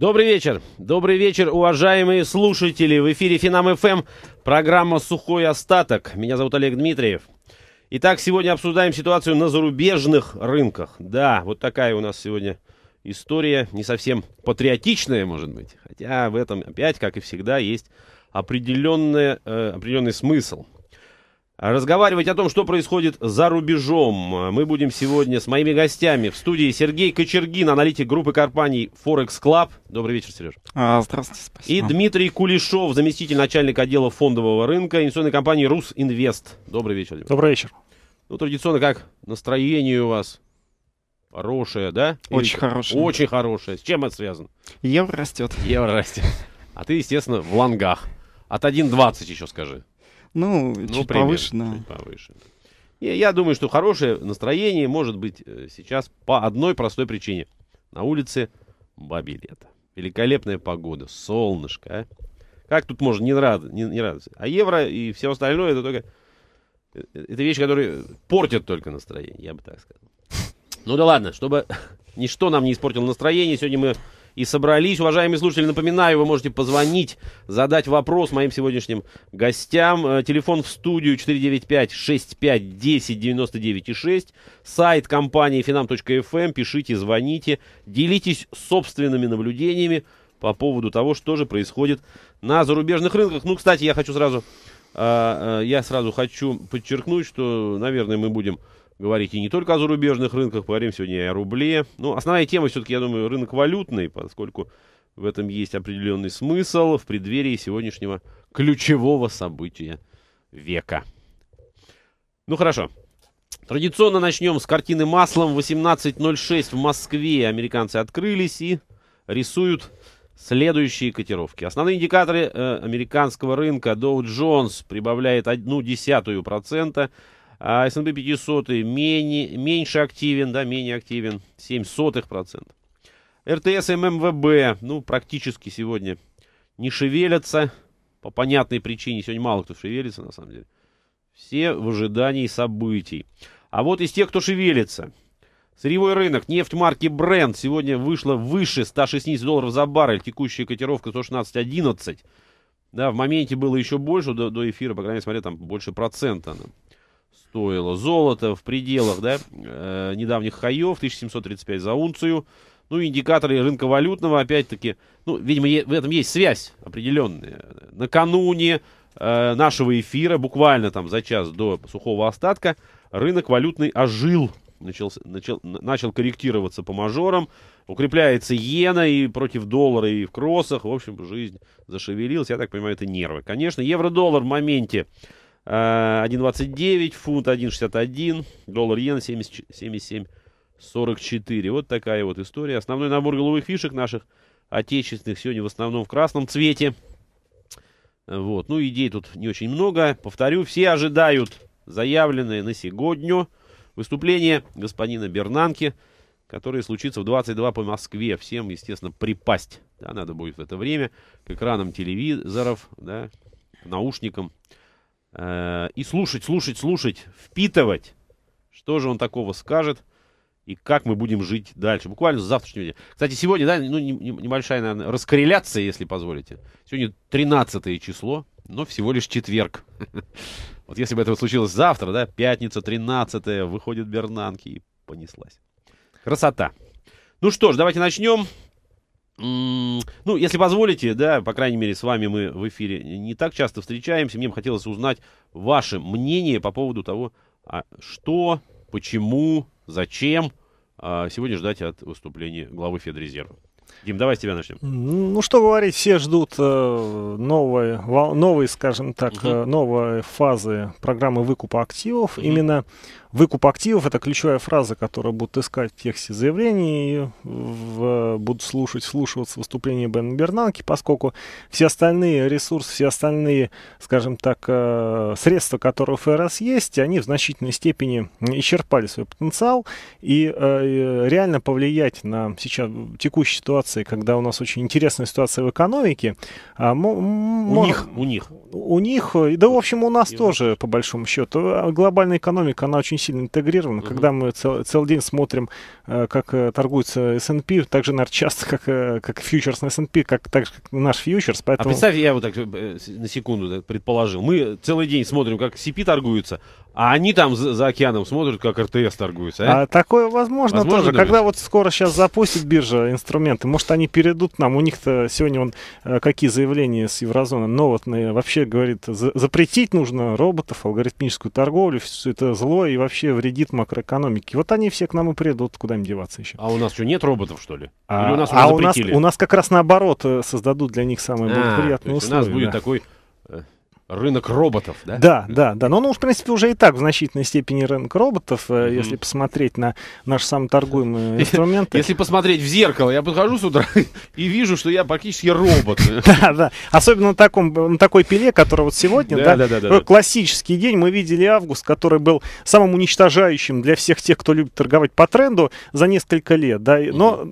Добрый вечер. Добрый вечер, уважаемые слушатели. В эфире Финам ФМ, программа «Сухой остаток». Меня зовут Олег Дмитриев. Итак, сегодня обсуждаем ситуацию на зарубежных рынках. Да, вот такая у нас сегодня история, не совсем патриотичная, может быть. Хотя в этом опять, как и всегда, есть определенный, э, определенный смысл, разговаривать о том, что происходит за рубежом. Мы будем сегодня с моими гостями в студии Сергей Кочергин, аналитик группы компаний Forex Club. Добрый вечер, Сереж. А, здравствуйте, спасибо. И Дмитрий Кулешов, заместитель начальника отдела фондового рынка инвестиционной компании «Русинвест». Добрый вечер. Дмитрий. Добрый вечер. Ну, традиционно, как настроение у вас? Хорошее, да? Очень Или... хорошее. Очень хорошее. С чем это связано? Евро растет. Евро растет. А ты, естественно, в лонгах. От 1.20 еще скажи. Ну, ну чуть примерно, повыше, да. Чуть повыше. И я думаю, что хорошее настроение может быть э, сейчас по одной простой причине. На улице бабе лето. Великолепная погода, солнышко. А? Как тут можно не, рад, не, не радоваться? А евро и все остальное это только... Э, это вещи, которые портят только настроение, я бы так сказал. Ну да ладно, чтобы ничто нам не испортило настроение, сегодня мы и собрались. Уважаемые слушатели, напоминаю, вы можете позвонить, задать вопрос моим сегодняшним гостям. Э, телефон в студию 495 65 10 Сайт компании finam.fm. Эм. Пишите, звоните, делитесь собственными наблюдениями по поводу того, что же происходит на зарубежных рынках. Ну, кстати, я хочу сразу, э, я сразу хочу подчеркнуть, что, наверное, мы будем говорить и не только о зарубежных рынках, поговорим сегодня и о рубле. Но ну, основная тема все-таки, я думаю, рынок валютный, поскольку в этом есть определенный смысл в преддверии сегодняшнего ключевого события века. Ну хорошо. Традиционно начнем с картины маслом. 18.06 в Москве американцы открылись и рисуют следующие котировки. Основные индикаторы э, американского рынка. Dow Jones прибавляет одну десятую процента. А СНБ 500 менее, меньше активен, да, менее активен, 0,07%. РТС и ММВБ, ну, практически сегодня не шевелятся. По понятной причине сегодня мало кто шевелится, на самом деле. Все в ожидании событий. А вот из тех, кто шевелится. Сырьевой рынок, нефть марки Brent сегодня вышла выше 160 долларов за баррель, текущая котировка 116.11. Да, в моменте было еще больше, до, до эфира, по крайней мере, смотря там больше процента стоило. Золото в пределах да, э, недавних хаев, 1735 за унцию. Ну, индикаторы рынка валютного, опять-таки, ну, видимо, в этом есть связь определенная. Накануне э, нашего эфира, буквально там за час до сухого остатка, рынок валютный ожил, начал, начал, начал корректироваться по мажорам, укрепляется иена и против доллара, и в кроссах. В общем, жизнь зашевелилась, я так понимаю, это нервы. Конечно, евро-доллар в моменте 1,29 э, фунт, 1,61, доллар иена 77,44. Вот такая вот история. Основной набор голубых фишек наших отечественных сегодня в основном в красном цвете. Вот, ну идей тут не очень много. Повторю, все ожидают заявленное на сегодня выступление господина Бернанки, которое случится в 22 по Москве. Всем, естественно, припасть. Да, надо будет в это время к экранам телевизоров, да, к наушникам. Э, и слушать, слушать, слушать, впитывать, что же он такого скажет и как мы будем жить дальше. Буквально с завтрашнего дня. Кстати, сегодня, да, ну, небольшая, наверное, раскорреляция, если позволите. Сегодня 13 число, но всего лишь четверг. Вот если бы это случилось завтра, да, пятница 13 выходит Бернанки и понеслась. Красота. Ну что ж, давайте начнем ну, если позволите, да, по крайней мере, с вами мы в эфире не так часто встречаемся. Мне бы хотелось узнать ваше мнение по поводу того, а, что, почему, зачем а, сегодня ждать от выступления главы Федрезерва. Дим, давай с тебя начнем. Ну, что говорить, все ждут э, новой, новой, скажем так, угу. новой фазы программы выкупа активов. Угу. Именно Выкуп активов – это ключевая фраза, которая будут искать в тексте заявлений, в, будут слушать, слушаться выступления Бен Бернанки, поскольку все остальные ресурсы, все остальные, скажем так, э, средства, которые у ФРС есть, они в значительной степени исчерпали свой потенциал, э, и реально повлиять на сейчас текущую ситуацию, когда у нас очень интересная ситуация в экономике, а у них, у них, у них, да, в общем, у нас тоже по большому счету э, глобальная экономика, она очень сильно интегрированы. Когда мы цел, целый день смотрим, э, как э, торгуется S&P, так же, наверное, часто, как, э, как фьючерс на S&P, как, так же, как наш фьючерс. А поэтому... А представь, я вот так на секунду предположил. Мы целый день смотрим, как CP торгуется, а они там за, за океаном смотрят, как РТС торгуется. А? а такое возможно, возможно тоже. Думаете? Когда вот скоро сейчас запустит биржа инструменты, может они перейдут нам. У них-то сегодня он э, какие заявления с Еврозоны. новотные, ну, э, вообще говорит, за, запретить нужно роботов, алгоритмическую торговлю, все это зло и вообще вредит макроэкономике. Вот они все к нам и придут, куда им деваться еще. А у нас что, нет роботов, что ли? А, у нас а у нас, у нас как раз наоборот э, создадут для них самые благоприятные а, благоприятные условия. У нас будет да. такой Рынок роботов, да? Да, да, да. Но он, ну, в принципе, уже и так в значительной степени рынок роботов, mm-hmm. если посмотреть на наш самые торгуемый инструмент. Если посмотреть в зеркало, я подхожу с утра и вижу, что я практически робот. Да, да. Особенно на, таком, на такой пиле, которая вот сегодня, да, да, да, э, да, классический день. Мы видели август, который был самым уничтожающим для всех тех, кто любит торговать по тренду за несколько лет. Да. Но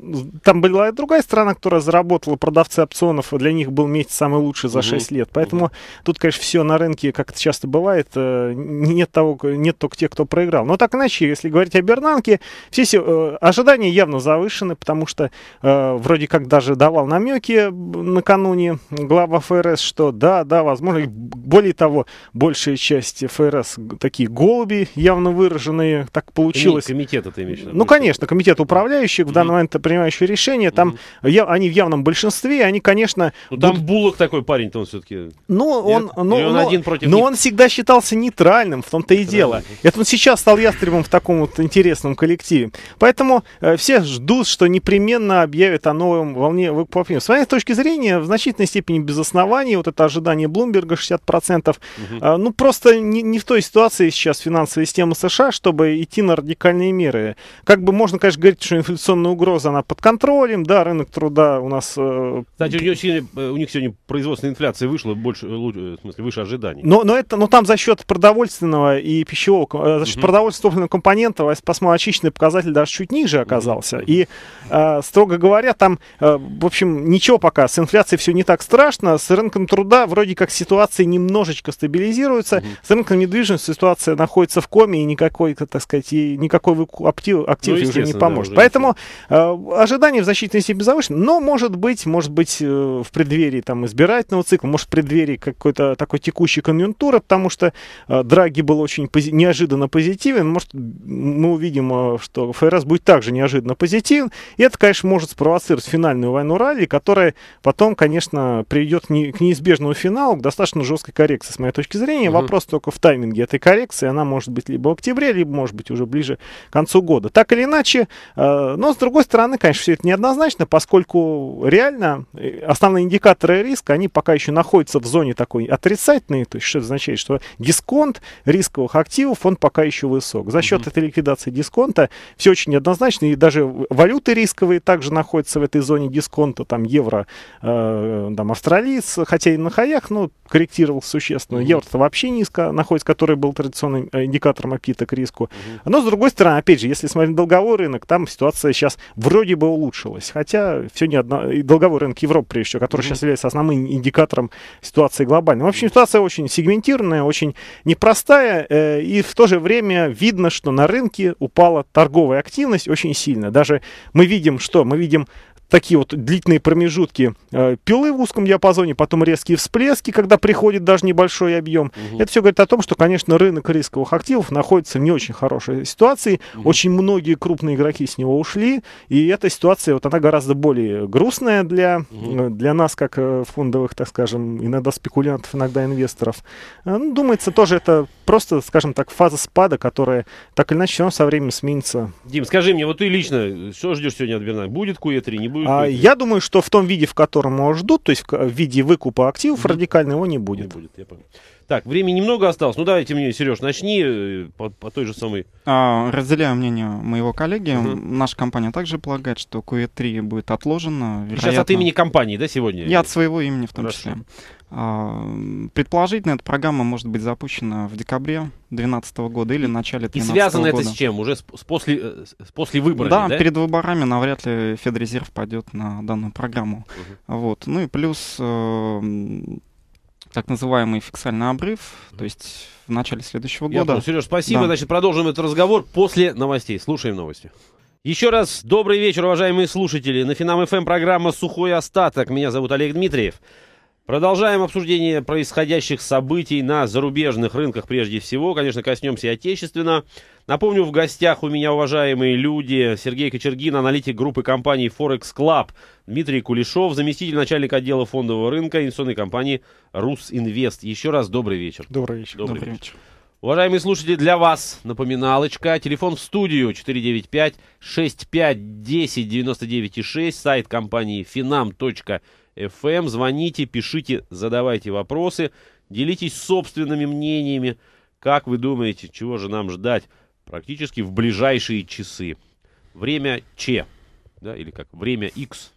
там была и другая страна, которая заработала продавцы опционов, а для них был месяц самый лучший за 6 лет. Поэтому тут, конечно, все на рынке, как это часто бывает, э, нет, того, нет только тех, кто проиграл. Но так иначе, если говорить о Бернанке, все э, ожидания явно завышены, потому что э, вроде как даже давал намеки э, накануне глава ФРС, что да, да, возможно, более того, большая часть ФРС такие голуби явно выраженные, так получилось. Комитет это имеешь Ну, конечно, комитет управляющих, в данный момент принимающий решение, там я, они в явном большинстве, они, конечно... Ну, там будут... Буллок такой парень-то он все-таки... Ну, он, но он но, один против но он всегда считался нейтральным, в том-то и дело. Это он сейчас стал ястребом в таком вот интересном коллективе. Поэтому э, все ждут, что непременно объявят о новом волне выкупов. С моей точки зрения, в значительной степени без оснований, вот это ожидание Блумберга 60%, угу. э, ну просто не, не в той ситуации сейчас финансовая система США, чтобы идти на радикальные меры. Как бы можно, конечно, говорить, что инфляционная угроза, она под контролем, да, рынок труда у нас... Э, Кстати, у, нее сегодня, э, у них сегодня производственная инфляция вышла больше, в смысле, выше ожиданий. Но, но, это, но там за счет продовольственного и пищевого, э, за счет угу. продовольственного компонента восьмоочищенный показатель даже чуть ниже оказался. Угу. И, э, строго говоря, там, э, в общем, ничего пока, с инфляцией все не так страшно, с рынком труда вроде как ситуация немножечко стабилизируется, угу. с рынком недвижимости ситуация находится в коме, и никакой, так сказать, и никакой актив, актив ну, уже не поможет. Да, уже Поэтому э, ожидания в защитной степени завышены, но, может быть, может быть, э, в преддверии там избирательного цикла, может, в преддверии какой-то такой такой текущей конъюнктуры, потому что э, Драги был очень пози- неожиданно позитивен. Может, мы увидим, э, что ФРС будет также неожиданно позитивен. И это, конечно, может спровоцировать финальную войну ралли, которая потом, конечно, приведет к, не- к неизбежному финалу, к достаточно жесткой коррекции, с моей точки зрения. Угу. Вопрос только в тайминге этой коррекции. Она может быть либо в октябре, либо, может быть, уже ближе к концу года. Так или иначе, э, но с другой стороны, конечно, все это неоднозначно, поскольку реально э, основные индикаторы риска, они пока еще находятся в зоне такой отрицательной отрицательные, то есть что это означает, что дисконт рисковых активов, он пока еще высок. За счет mm-hmm. этой ликвидации дисконта все очень неоднозначно, и даже валюты рисковые также находятся в этой зоне дисконта, там евро, э, там австралиец, хотя и на хаях, но корректировался существенно. Mm-hmm. Евро-то вообще низко находится, который был традиционным э, индикатором аппетита к риску. Mm-hmm. Но, с другой стороны, опять же, если смотреть долговой рынок, там ситуация сейчас вроде бы улучшилась. Хотя все не одно. И долговой рынок Европы, прежде всего, который mm-hmm. сейчас является основным индикатором ситуации глобальной. В общем, ситуация очень сегментированная, очень непростая. Э, и в то же время видно, что на рынке упала торговая активность очень сильно. Даже мы видим, что? Мы видим такие вот длительные промежутки э, пилы в узком диапазоне, потом резкие всплески, когда приходит даже небольшой объем. Угу. Это все говорит о том, что, конечно, рынок рисковых активов находится в не очень хорошей ситуации. Угу. Очень многие крупные игроки с него ушли, и эта ситуация, вот она гораздо более грустная для, угу. для нас, как э, фондовых, так скажем, иногда спекулянтов, иногда инвесторов. Ну, думается, тоже это просто, скажем так, фаза спада, которая так или иначе все равно со временем сменится. Дим, скажи мне, вот ты лично, что ждешь сегодня от Берна? Будет QE3, не будет? будет? А, я думаю, что в том виде, в котором его ждут, то есть в виде выкупа активов, mm-hmm. радикально его не будет. Не будет, я Так, времени немного осталось. Ну, давайте мне, Сереж, начни э, по, по той же самой. А, разделяю мнение моего коллеги. Угу. Наша компания также полагает, что QE3 будет отложено. Вероятно... Сейчас от имени компании, да, сегодня? Я от своего имени в том Хорошо. числе. А, Предположительно, эта программа может быть запущена в декабре 2012 года или в начале 2013 года. И связано это с чем? Уже с, с, после, э, с после выборов? Да, да, перед выборами навряд ли Федрезерв пойдет на данную программу. Угу. Вот. Ну и плюс э, так называемый фиксальный обрыв, то есть в начале следующего Я года. Понял. Сереж, спасибо. Да. Значит, продолжим этот разговор после новостей. Слушаем новости. Еще раз добрый вечер, уважаемые слушатели. На Финам ФМ эм программа «Сухой остаток». Меня зовут Олег Дмитриев. Продолжаем обсуждение происходящих событий на зарубежных рынках прежде всего. Конечно, коснемся и отечественно. Напомню, в гостях у меня уважаемые люди Сергей Кочергин, аналитик группы компании Forex Club, Дмитрий Кулешов, заместитель начальника отдела фондового рынка инвестиционной компании «Русинвест». Еще раз добрый вечер. Добрый вечер. Добрый, добрый вечер. вечер. Уважаемые слушатели, для вас напоминалочка. Телефон в студию 495-6510-99,6. Сайт компании finam.com FM. Звоните, пишите, задавайте вопросы, делитесь собственными мнениями. Как вы думаете, чего же нам ждать практически в ближайшие часы? Время Ч, да, или как? Время X,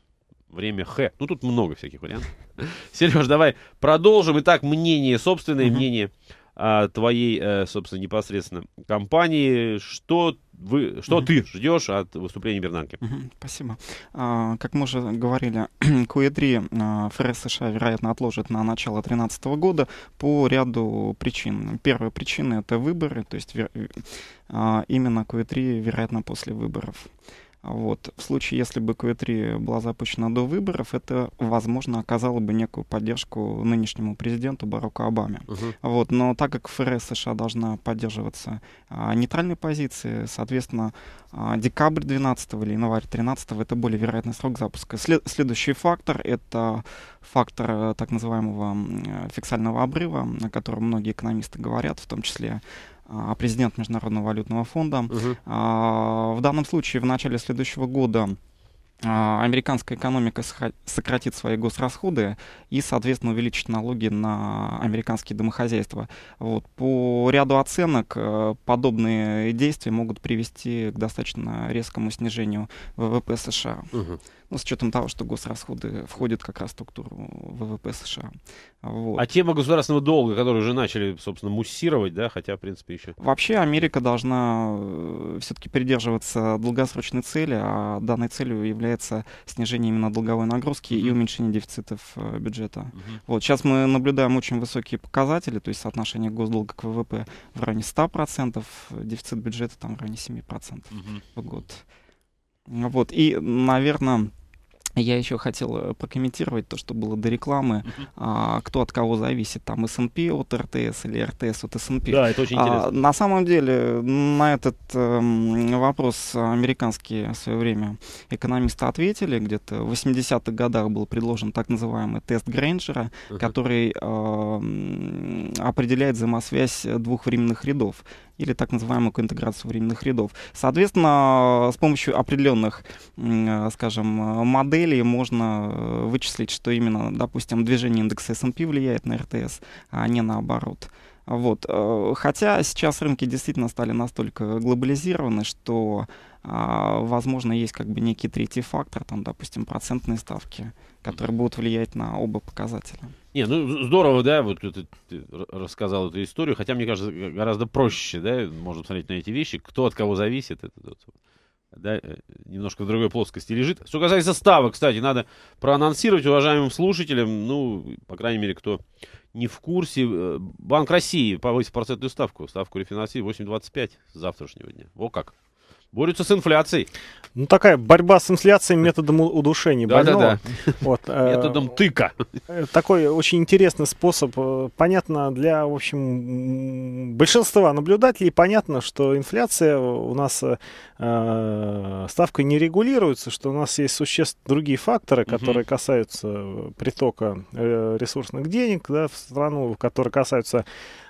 время Х. Ну, тут много всяких вариантов. Сереж, давай продолжим. Итак, мнение, собственное мнение. Mm-hmm. А, твоей, э, собственно, непосредственно компании. Что вы, что mm-hmm. ты ждешь от выступления Бернанки? Mm-hmm. Спасибо. А, как мы уже говорили, QE3 а, ФРС США, вероятно, отложит на начало 2013 года по ряду причин. Первая причина — это выборы, то есть э, а, именно QE3, вероятно, после выборов. Вот. В случае, если бы КВ-3 была запущена до выборов, это, возможно, оказало бы некую поддержку нынешнему президенту Бараку Обаме. Угу. Вот. Но так как ФРС США должна поддерживаться а, нейтральной позиции, соответственно, а, декабрь 12 или январь 13 это более вероятный срок запуска. След- следующий фактор — это фактор э, так называемого э, фиксального обрыва, о котором многие экономисты говорят, в том числе президент Международного валютного фонда. Угу. В данном случае в начале следующего года американская экономика сократит свои госрасходы и, соответственно, увеличит налоги на американские домохозяйства. Вот. По ряду оценок подобные действия могут привести к достаточно резкому снижению ВВП США. Угу ну, с учетом того, что госрасходы входят как раз в структуру ВВП США. Вот. А тема государственного долга, которую уже начали, собственно, муссировать, да, хотя, в принципе, еще... Вообще Америка должна э, все-таки придерживаться долгосрочной цели, а данной целью является снижение именно долговой нагрузки mm-hmm. и уменьшение дефицитов э, бюджета. Mm-hmm. Вот, сейчас мы наблюдаем очень высокие показатели, то есть соотношение госдолга к ВВП в районе 100%, дефицит бюджета там в районе 7% mm-hmm. в год. Вот, и, наверное, я еще хотел э, прокомментировать то, что было до рекламы, uh-huh. а, кто от кого зависит, там S&P от РТС или РТС от S&P. Да, это очень а, интересно. на самом деле на этот э, вопрос американские в свое время экономисты ответили, где-то в 80-х годах был предложен так называемый тест Грейнджера, uh-huh. который э, определяет взаимосвязь двух временных рядов или так называемую коинтеграцию временных рядов. Соответственно, с помощью определенных, э, скажем, э, моделей можно э, вычислить, что именно, допустим, движение индекса S&P влияет на RTS, а не наоборот. Вот. Хотя сейчас рынки действительно стали настолько глобализированы, что, а, возможно, есть как бы некий третий фактор, там, допустим, процентные ставки которые будут влиять на оба показателя. Не, ну здорово, да, вот ты, ты рассказал эту историю, хотя, мне кажется, гораздо проще, да, можно смотреть на эти вещи, кто от кого зависит, это, это, да, э, немножко в другой плоскости лежит. Что касается ставок, кстати, надо проанонсировать уважаемым слушателям, ну, по крайней мере, кто не в курсе, э, Банк России повысил процентную ставку, ставку рефинансирования 8,25 с завтрашнего дня. Во как! борются с инфляцией. Ну, такая борьба с инфляцией методом удушения да, больного. Да, да. Вот, э, методом тыка. Э, такой очень интересный способ. Э, понятно для, в общем, большинства наблюдателей, понятно, что инфляция у нас э, ставка не регулируется, что у нас есть существенные другие факторы, которые угу. касаются э, притока ресурсных денег да, в страну, которые касаются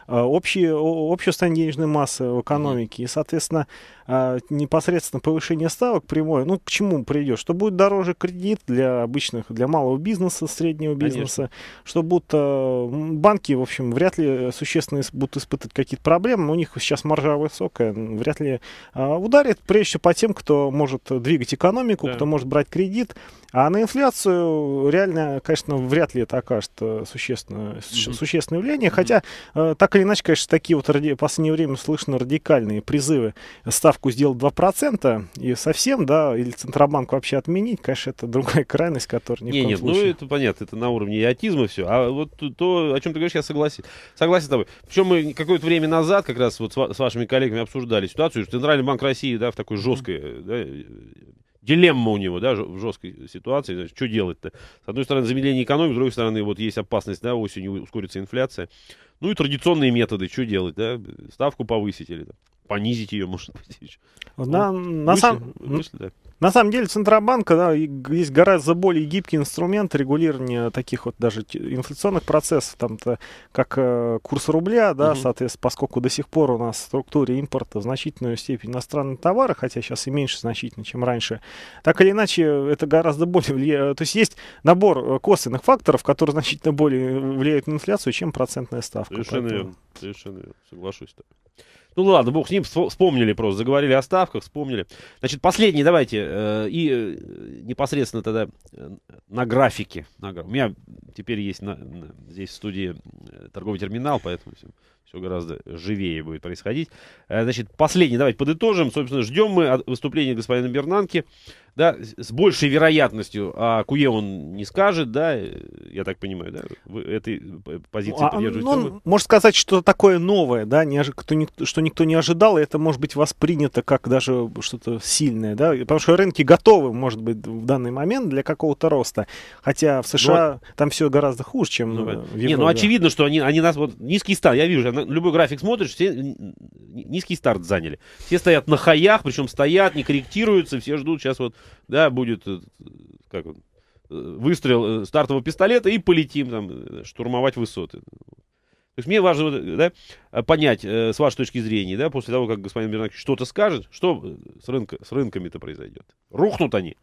общей, общего состояния денежной массы в экономике. И, соответственно, а, непосредственно повышение ставок прямое, ну, к чему придет? Что будет дороже кредит для обычных, для малого бизнеса, среднего бизнеса, Конечно. что будут банки, в общем, вряд ли существенно будут испытывать какие-то проблемы, у них сейчас маржа высокая, вряд ли а, ударит, прежде всего по тем, кто может двигать экономику, да. кто может брать кредит, а на инфляцию реально, конечно, вряд ли это окажет э, существенное, mm-hmm. существенное явление, хотя э, так или иначе, конечно, такие вот ради, в последнее время слышно радикальные призывы ставки ставку сделать 2% и совсем, да, или Центробанк вообще отменить, конечно, это другая крайность, которая не, в нет, ну это понятно, это на уровне идиотизма все. А вот то, о чем ты говоришь, я согласен. Согласен с тобой. Причем мы какое-то время назад как раз вот с, с вашими коллегами обсуждали ситуацию, что Центральный банк России, да, в такой жесткой, да, дилемма у него, да, в жесткой ситуации, значит, что делать-то? С одной стороны, замедление экономики, с другой стороны, вот есть опасность, да, осенью ускорится инфляция. Ну и традиционные методы, что делать, да, ставку повысить или там. Да понизить ее, может быть, еще. На, ну, на, мысли, сам... мысли, да. на самом деле Центробанка да, есть гораздо более гибкий инструмент регулирования таких вот даже инфляционных процессов, там-то как э, курс рубля, да, угу. соответственно, поскольку до сих пор у нас в структуре импорта в значительную степень иностранные товары, хотя сейчас и меньше значительно, чем раньше, так или иначе это гораздо более влияет. Э, то есть есть набор э, косвенных факторов, которые значительно более влияют на инфляцию, чем процентная ставка. Совершенно Поэтому... верно, совершенно верно, соглашусь. Ну ладно, бог с ним, вспомнили просто, заговорили о ставках, вспомнили. Значит, последний давайте, э, и э, непосредственно тогда э, на графике. у меня теперь есть на, здесь в студии торговый терминал, поэтому все, все гораздо живее будет происходить. Э, значит, последний, давайте подытожим. Собственно, ждем мы выступления господина Бернанки. Да, с большей вероятностью, а Куе он не скажет, да, э, я так понимаю, да, вы этой э, позиции ну, а, а придерживаетесь? Ну, он, может сказать, что такое новое, да, не, кто, что никто не ожидал, и это может быть воспринято как даже что-то сильное, да, потому что рынки готовы, может быть, в данный момент для какого-то роста, хотя в ну, США ну, там все гораздо хуже, чем ну, в Европе. Не, ну очевидно, что они, они нас, вот низкий стан, я вижу, Любой график смотришь, все низкий старт заняли. Все стоят на хаях, причем стоят, не корректируются, все ждут. Сейчас вот, да, будет, э, как он, э, выстрел э, стартового пистолета и полетим там штурмовать высоты. То есть мне важно да, понять, с вашей точки зрения, да, после того, как господин Бернак что-то скажет, что с, рынка, с рынками-то произойдет. Рухнут они.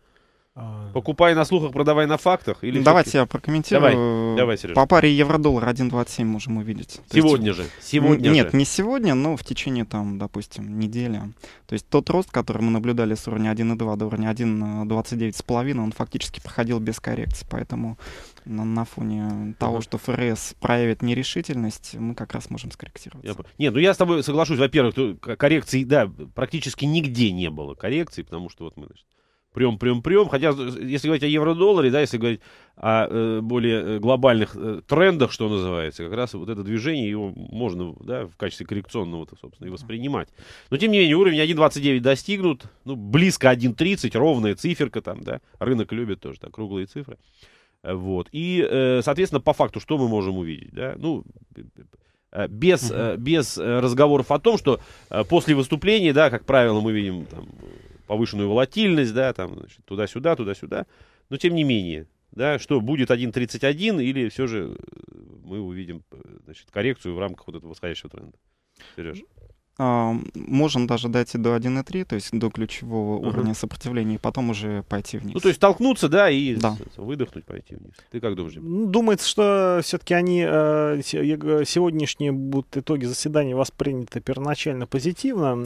А. Покупай на слухах, продавай на фактах? Или ну, Давайте я прокомментирую. Давай, давай По паре евро-доллар 1.27 можем увидеть. сегодня есть, же? Сегодня нет, же. не сегодня, но в течение, там, допустим, недели. То есть тот рост, который мы наблюдали с уровня 1.2 до уровня 1.29,5, он фактически проходил без коррекции. Поэтому на, на фоне того, что ФРС проявит нерешительность, мы как раз можем скорректироваться. Я... Нет, ну я с тобой соглашусь. Во-первых, коррекции, да, практически нигде не было коррекции, потому что вот мы, значит, прям, прям, прям, Хотя, э, если говорить о евро-долларе, да, если говорить о э, более э, глобальных э, трендах, что называется, как раз вот это движение, его можно, да, в качестве коррекционного, собственно, и воспринимать. Но, тем не менее, уровень 1.29 достигнут, ну, близко 1.30, ровная циферка там, да, рынок любит тоже, да, круглые цифры. Э, вот. И, э, соответственно, по факту, что мы можем увидеть, да, ну, без, угу. без разговоров о том, что после выступления, да, как правило, мы видим там, повышенную волатильность, да, там, значит, туда-сюда, туда-сюда. Но тем не менее, да, что будет 1.31 или все же э, мы увидим э, значит, коррекцию в рамках вот этого восходящего тренда. Сереж. А, можем даже дойти до 1.3, то есть до ключевого uh-huh. уровня сопротивления, и потом уже пойти вниз. Ну, то есть толкнуться, да, и да. выдохнуть, пойти вниз. Ты как думаешь? Думается, что все-таки они, э, сегодняшние будут итоги заседания восприняты первоначально позитивно.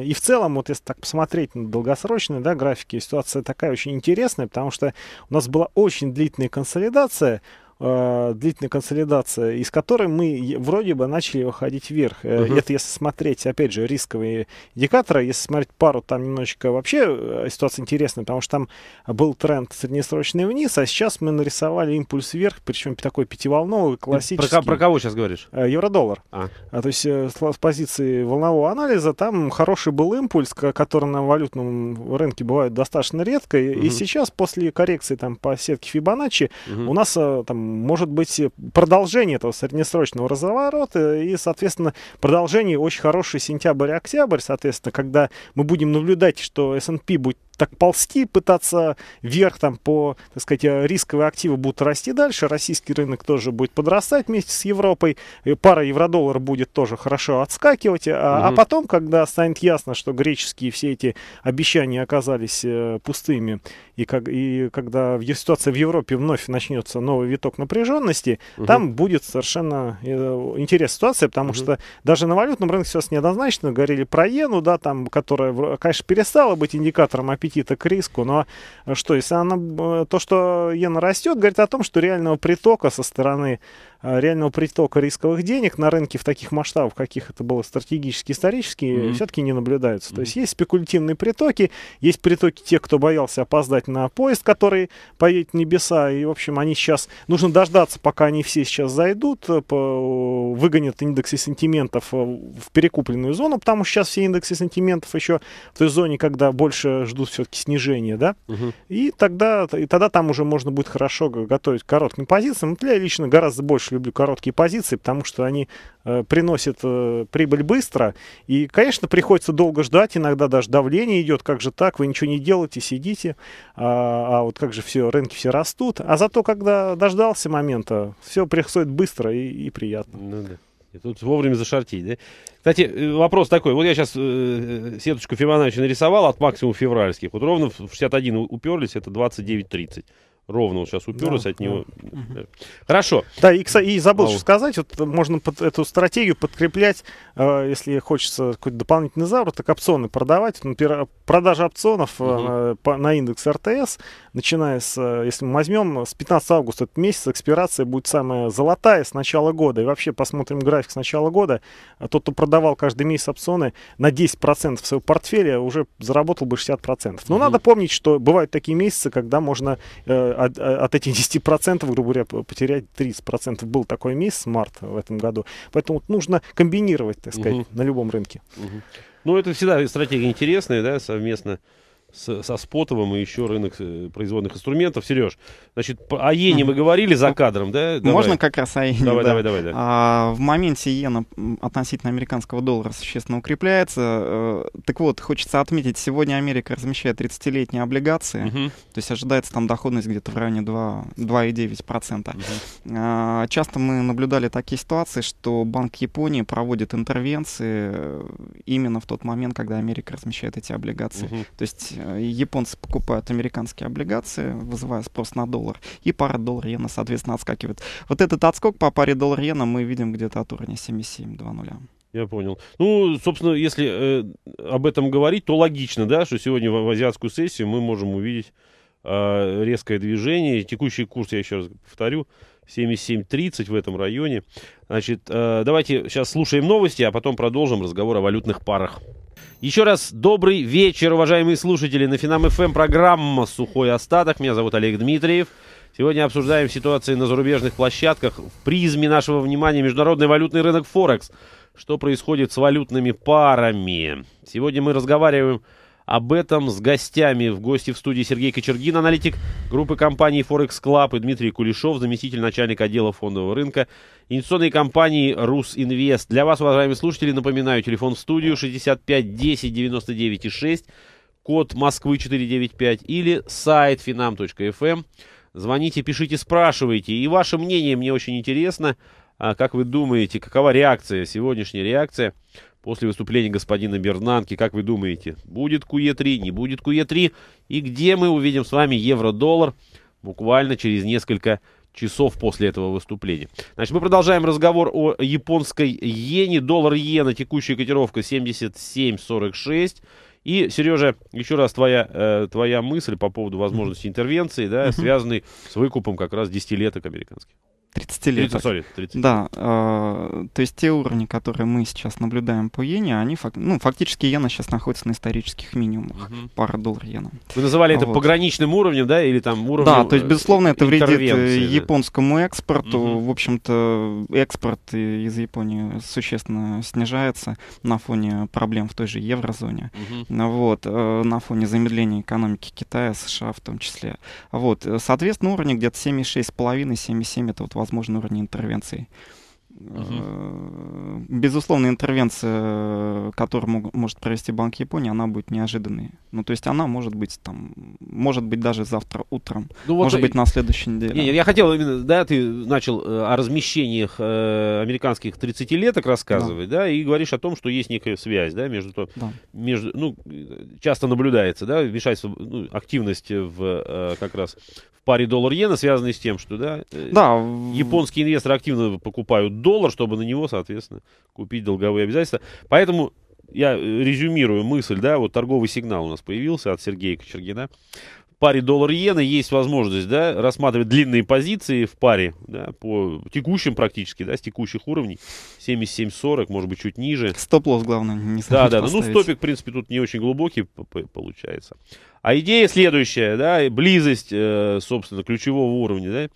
Э, и в целом, вот если так посмотреть на долгосрочные да, графики, ситуация такая очень интересная, потому что у нас была очень длительная консолидация, э, длительная консолидация, из которой мы вроде бы начали выходить вверх. Uh э, -huh. Это если смотреть, опять же, рисковые индикаторы, если смотреть пару, там немножечко вообще э, ситуация интересная, потому что там был тренд среднесрочный вниз, а сейчас мы нарисовали импульс вверх, причем такой пятиволновый, классический. Про, про кого сейчас говоришь? Э, евро-доллар. А. а. То есть с позиции волнового анализа там хороший был импульс, который на валютном рынке бывает достаточно редко, Uh -huh. и сейчас после коррекции там по сетке Фибоначчи Uh -huh. у нас там может быть продолжение этого среднесрочного разворота и, соответственно, продолжение очень хороший сентябрь-октябрь, соответственно, когда мы будем наблюдать, что S&P будет так ползти, пытаться вверх там по, так сказать, э, рисковые активы будут расти дальше, российский рынок тоже будет подрастать вместе с Европой, и пара евро-доллар будет тоже хорошо отскакивать, а, угу. а потом, когда станет ясно, что греческие все эти обещания оказались э, пустыми, и, как, и когда ситуация в Европе вновь начнется новый виток напряженности, угу. там будет совершенно э, интересная ситуация, потому угу. что даже на валютном рынке сейчас неоднозначно, говорили про иену, да, там, которая, конечно, перестала быть индикатором опи аппетита к риску, но э, что, если она, э, то, что иена растет, говорит о том, что реального притока со стороны Э, реального притока рисковых денег на рынке в таких масштабах, каких это было стратегически, исторически, mm-hmm. все-таки не наблюдаются. Mm-hmm. То есть есть спекулятивные притоки, есть притоки тех, кто боялся опоздать на поезд, который поедет в небеса, и, в общем, они сейчас... Нужно дождаться, пока они все сейчас зайдут, э, по... Э, выгонят индексы сентиментов в перекупленную зону, потому что сейчас все индексы сентиментов еще в той зоне, когда больше ждут все-таки снижения, да, mm-hmm. и тогда, и тогда там уже можно будет хорошо готовить к коротким позициям. Для лично гораздо больше люблю короткие позиции, потому что они э, приносят э, прибыль быстро. И, конечно, приходится долго ждать, иногда даже давление идет, как же так, вы ничего не делаете, сидите, а, а вот как же все, рынки все растут. А зато, когда дождался момента, все приходит быстро и, и приятно. Ну, да. И тут вовремя зашортить, да? Кстати, э, вопрос такой. Вот я сейчас э, э, сеточку Фибоначчи нарисовал от максимума февральских. Вот ровно в 61 уперлись, это 29.30 ровно вот сейчас уперлась да, от него. Да. Хорошо. Да, и, и забыл а сказать, вот можно под эту стратегию подкреплять, э, если хочется какой-то дополнительный заработок, опционы продавать. Например, продажа опционов угу. э, на индекс РТС, начиная с, э, если мы возьмем, с 15 августа этот месяц экспирация будет самая золотая с начала года. И вообще посмотрим график с начала года. А тот, кто продавал каждый месяц опционы на 10% своего портфеля, уже заработал бы 60%. Но угу. надо помнить, что бывают такие месяцы, когда можно э, от, от этих 10%, грубо говоря, потерять 30%. Был такой месяц, март в этом году. Поэтому нужно комбинировать, так сказать, угу. на любом рынке. Угу. Ну, это всегда стратегия интересная, да, совместно с, со Спотовым и еще рынок э, производных инструментов. Сереж, значит, о иене мы говорили за кадром, да? Давай. Можно как раз о иене, Давай, да. давай, давай. Да. А, в моменте иена относительно американского доллара существенно укрепляется. Э, так вот, хочется отметить, сегодня Америка размещает 30-летние облигации, угу. то есть ожидается там доходность где-то в районе 2,9%. Угу. А, часто мы наблюдали такие ситуации, что Банк Японии проводит интервенции э, именно в тот момент, когда Америка размещает эти облигации. Угу. То есть Э, японцы покупают американские облигации, вызывая спрос на доллар, и пара доллар-иена, соответственно, отскакивает. Вот этот отскок по паре доллар-иена мы видим где-то от уровня 7,7-2,0. Я понял. Ну, собственно, если э, об этом говорить, то логично, да, что сегодня в, в азиатскую сессию мы можем увидеть э, резкое движение. Текущий курс, я еще раз повторю, 77.30 в этом районе. Значит, э, давайте сейчас слушаем новости, а потом продолжим разговор о валютных парах. Еще раз добрый вечер, уважаемые слушатели. На Финам ФМ эм программа «Сухой остаток». Меня зовут Олег Дмитриев. Сегодня обсуждаем ситуации на зарубежных площадках. В призме нашего внимания международный валютный рынок Форекс. Что происходит с валютными парами? Сегодня мы разговариваем об этом с гостями в гости в студии Сергей Кочергин, аналитик группы компании Forex Club и Дмитрий Кулешов, заместитель начальника отдела фондового рынка инвестиционной компании «Русинвест». Для вас, уважаемые слушатели, напоминаю, телефон в студию 65 10 99 6, код Москвы 495 или сайт finam.fm. Эм. Звоните, пишите, спрашивайте. И ваше мнение мне очень интересно. А как вы думаете, какова реакция, сегодняшняя реакция после выступления господина Бернанки. Как вы думаете, будет КУЕ-3, не будет КУЕ-3? И где мы увидим с вами евро-доллар буквально через несколько часов после этого выступления. Значит, мы продолжаем разговор о японской иене. Доллар иена, текущая котировка 77.46. И, Сережа, еще раз твоя, э, твоя мысль по поводу возможности интервенции, да, связанной с выкупом как раз 10 леток американских. 30 лет. 30, sorry, 30. Да, э, то есть те уровни, которые мы сейчас наблюдаем по иене, они фак, ну, фактически иена сейчас находится на исторических минимумах, угу. пара доллар иена. Вы называли вот. это пограничным уровнем, да, или там уровнем Да, то есть, э, безусловно, это вредит э, японскому экспорту. Угу. В общем-то, экспорт из Японии существенно снижается на фоне проблем в той же еврозоне, угу. вот, э, на фоне замедления экономики Китая, США в том числе. Вот, соответственно, уровни где-то 7,6,5, 7,7 это вот возможные уровни интервенции. Угу. Безусловно, интервенция, которую может провести Банк Японии, она будет неожиданной. Ну, то есть она может быть там, может быть даже завтра утром, ну, вот может и... быть на следующей неделе. Не, я хотел именно, да, ты начал э, о размещениях э, американских 30-леток рассказывать, да. да, и говоришь о том, что есть некая связь, да, между, да. между ну, часто наблюдается, да, вмешательство, ну, активность в э, как раз в паре доллар-иена, связанные с тем, что, да, э, да, японские инвесторы активно покупают доллар, чтобы на него, соответственно, купить долговые обязательства. Поэтому я э, резюмирую мысль, да, вот торговый сигнал у нас появился от Сергея Кочергина. В паре доллар-иена есть возможность, да, рассматривать длинные позиции в паре, да, по текущим практически, да, с текущих уровней, 77-40, может быть, чуть ниже. Стоп-лосс, главное, не Да, да, ну, поставить. ну стопик, в принципе, тут не очень глубокий получается. А идея следующая, да, близость, э, собственно, ключевого уровня, да,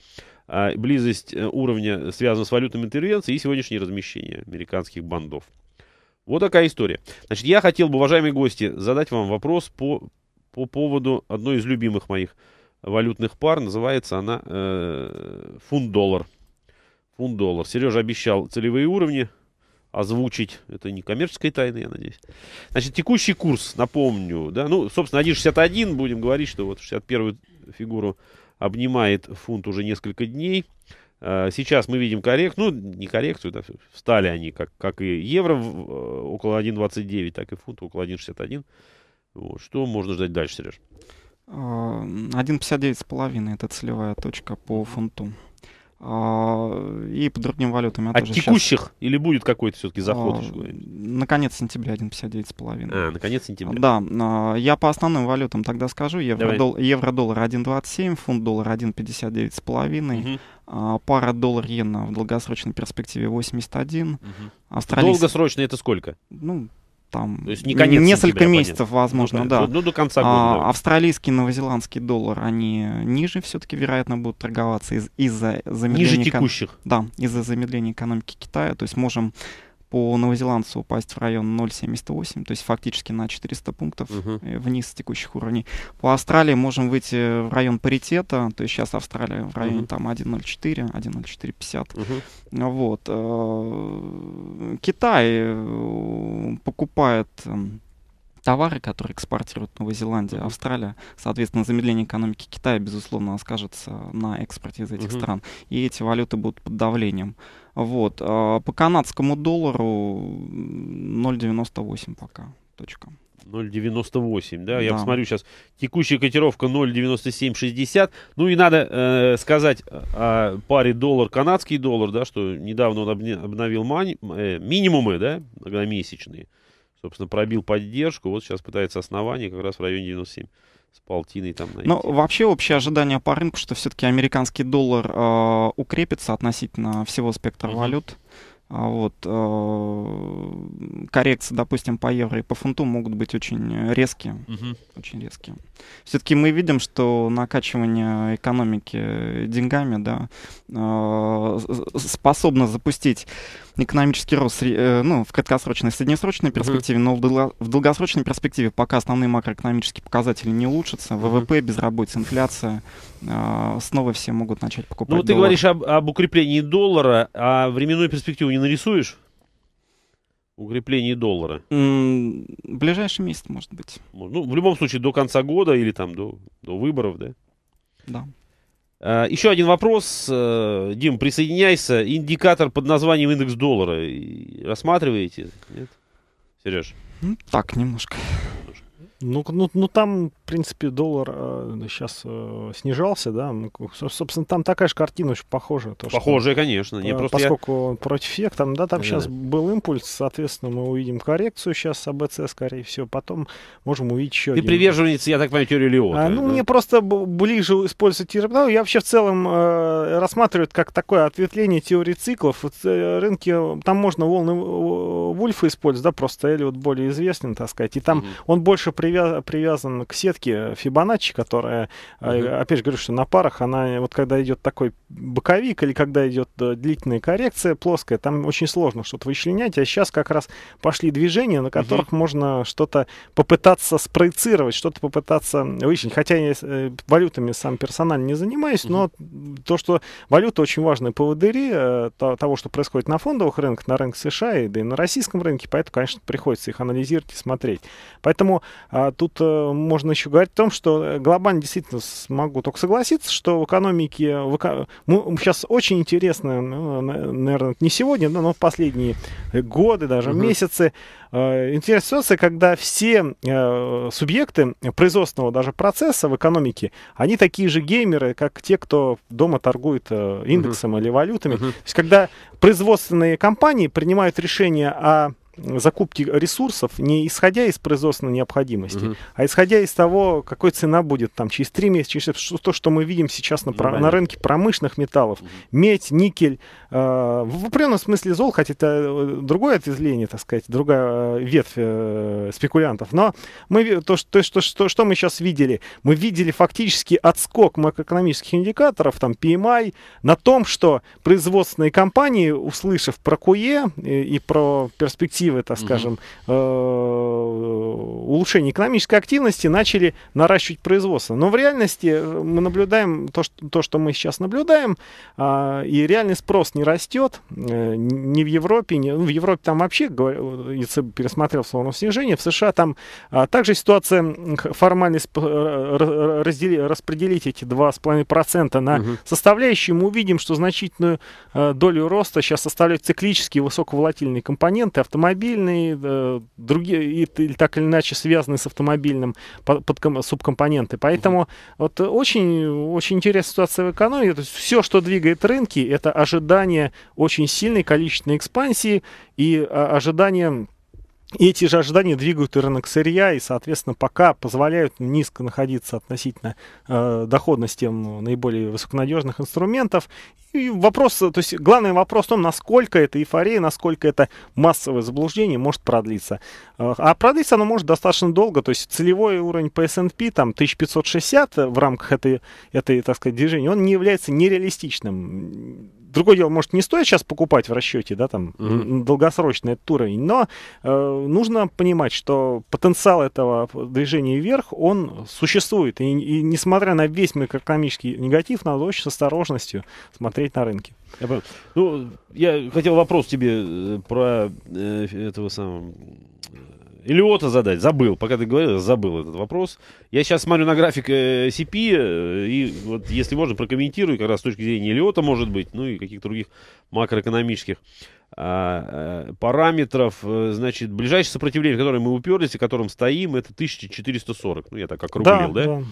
а, близость э, уровня э, связана с валютным интервенцией и сегодняшнее размещение американских бандов. Вот такая история. Значит, я хотел бы, уважаемые гости, задать вам вопрос по, по поводу одной из любимых моих валютных пар. Называется она э, фунт-доллар. Фунт-доллар. Сережа обещал целевые уровни озвучить. Это не коммерческая тайна, я надеюсь. Значит, текущий курс, напомню, да, ну, собственно, 1.61, будем говорить, что вот 61-ю фигуру обнимает фунт уже несколько дней. А, сейчас мы видим коррекцию, ну, не коррекцию, да, встали они, как, как и евро э, около 1,29, так и фунт около 1,61. Вот. Что можно ждать дальше, Сереж? 1,59 а, с половиной это целевая точка по фунту. А, и по другим валютам. А текущих сейчас... или будет какой-то все-таки заход? А, на конец сентября 1,59,5. А, на конец сентября. Да, а, я по основным валютам тогда скажу. Евро-доллар дол... евро 1,27, фунт-доллар 1,59,5, угу. а, пара доллар-иена в долгосрочной перспективе 81. Угу. Австралийский... Долгосрочный это сколько? Ну, там не конец несколько месяцев, понятно. возможно, ну, да. Ну, до конца года. А, Австралийский, новозеландский доллар, они ниже все-таки, вероятно, будут торговаться из- из-за замедления... Ниже текущих. Да, из-за замедления экономики Китая. То есть можем по новозеландцу упасть в район 0,78, то есть фактически на 400 пунктов угу. вниз с текущих уровней. По Австралии можем выйти в район паритета, то есть сейчас Австралия в районе угу. там 1,04, 1,0450. Угу. Вот. Э, Китай э, покупает товары, которые экспортируют Новая Зеландия, mm Австралия. Соответственно, замедление экономики Китая, безусловно, скажется на экспорте из этих mm-hmm. стран. И эти валюты будут под давлением. Вот. А, по канадскому доллару 0,98 пока. Точка. 0,98, да? да? Я посмотрю сейчас. Текущая котировка 0,9760. Ну и надо э, сказать о паре доллар, канадский доллар, да, что недавно он обновил мани, э, минимумы, да, многомесячные. Собственно, пробил поддержку. Вот сейчас пытается основание как раз в районе 97 с полтиной там найти. Ну, вообще общее ожидание по рынку, что все-таки американский доллар э, укрепится относительно всего спектра mm-hmm. валют. А вот, э, коррекции, допустим, по евро и по фунту могут быть очень резкие. Угу. Очень резкие. Все-таки мы видим, что накачивание экономики деньгами да, э, способно запустить экономический рост э, ну, в краткосрочной и среднесрочной перспективе, но в долгосрочной перспективе пока основные макроэкономические показатели не улучшатся, ВВП, безработица, инфляция, э, снова все могут начать покупать Ну, вот ты говоришь об, об укреплении доллара, а временную перспективу не нарисуешь? укрепление доллара? Mm, ближайший месяц, может быть. Ну, в любом случае, до конца года или там до, до выборов, да? Да. Э, Еще один вопрос. Э, Дим, присоединяйся. Индикатор под названием индекс доллара рассматриваете? Нет? Сереж? Ну, так, немножко. Ну, ну, ну там, в принципе, доллар э, сейчас э, снижался, да. Ну, собственно, там такая же картина очень похожа. То, Похожая, что, конечно. Не, э, поскольку я... против ФЕК, e там, да, там да, сейчас был импульс, соответственно, мы увидим коррекцию сейчас с а АБЦ, скорее всего. Потом можем увидеть еще Ты один. приверженец, я так понимаю, теории Лиота. А, ну, да? мне просто ближе использовать терминал. Я вообще в целом э, рассматриваю это как такое ответвление теории циклов. Вот, э, рынки, там можно волны э, Вульфа использовать, да, просто вот более известен, так сказать. И там угу. он больше при привязан к сетке Фибоначчи, которая, mm-hmm. опять же говорю, что на парах она, вот когда идет такой боковик или когда идет э, длительная коррекция плоская, там очень сложно что-то вычленять, а сейчас как раз пошли движения, на которых mm-hmm. можно что-то попытаться спроецировать, что-то попытаться вычленить. Хотя я э, валютами сам персонально не занимаюсь, mm-hmm. но то, что валюта очень важные поводыри того, что происходит на фондовых рынках, на рынке США и, да и на российском рынке, поэтому, конечно, приходится их анализировать и смотреть. Поэтому а тут э, можно еще говорить о том, что э, глобально действительно смогу только согласиться, что в экономике... Э, в эко... сейчас очень интересно, ну, наверное, не сегодня, да, но в последние годы, даже угу. месяцы, э, интересная ситуация, когда все э, субъекты производственного даже процесса в экономике, они такие же геймеры, как те, кто дома торгует э, индексом угу. или валютами. Угу. То есть когда производственные компании принимают решение о закупки ресурсов не исходя из производственной необходимости, угу. а исходя из того, какой цена будет там через три месяца, через то, что мы видим сейчас на, ну, на рынке промышленных металлов, угу. медь, никель, э, в определенном смысле зол, хотя это э, другое ответвление, так сказать, другая э, ветвь э, спекулянтов, но мы то, что, что, что, что мы сейчас видели, мы видели фактически отскок макроэкономических индикаторов, там PMI, на том, что производственные компании, услышав про КУЕ и, э, и про перспективы перспективы, так скажем, угу. улучшения экономической активности начали наращивать производство. Но в реальности э, мы наблюдаем то, что, то, что мы сейчас наблюдаем, а, и реальный спрос не растет э, ни в Европе, ни, ну, в Европе там вообще, ЕЦБ пересмотрел сторону снижение в США там а, также ситуация формальность раздели, распределить эти 2,5% на угу. составляющие, мы увидим, что значительную долю роста сейчас составляют циклические высоковолатильные компоненты, автомобили, автомобильные, э, другие, и, так или иначе связанные с автомобильным под, под, субкомпоненты. Поэтому mm вот очень, очень интересная ситуация в экономике. То есть все, что двигает рынки, это ожидание очень сильной количественной экспансии и а, ожидание и эти же ожидания двигают и рынок сырья, и, соответственно, пока позволяют низко находиться относительно э, доходности наиболее высоконадежных инструментов. И вопрос, то есть главный вопрос в том, насколько эта эйфория, насколько это массовое заблуждение может продлиться. Э, а продлиться оно может достаточно долго, то есть целевой уровень по S&P, там, 1560 в рамках этой, этой так сказать, движения, он не является нереалистичным другое дело, может, не стоит сейчас покупать в расчете, да, там, mm-hmm. долгосрочный этот уровень, но э, нужно понимать, что потенциал этого движения вверх, он существует. И, и несмотря на весь макроэкономический негатив, надо очень с осторожностью смотреть на рынки. Я ну, я хотел вопрос тебе э, про э, этого самого Элиота задать, забыл. Пока ты говорил, забыл этот вопрос. Я сейчас смотрю на график э, CP, э, и вот, если можно, прокомментирую, как раз с точки зрения Элиота, может быть, ну и каких-то других макроэкономических а, э, параметров. Значит, ближайшее сопротивление, которое мы уперлись и которым стоим, это 1440. Ну, я так округлил, да? да? да.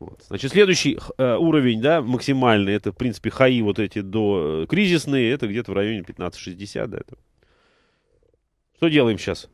Вот. Значит, следующий э, уровень, да, максимальный, это, в принципе, хаи вот эти до кризисные, это где-то в районе 1560, да. Это. Что делаем сейчас?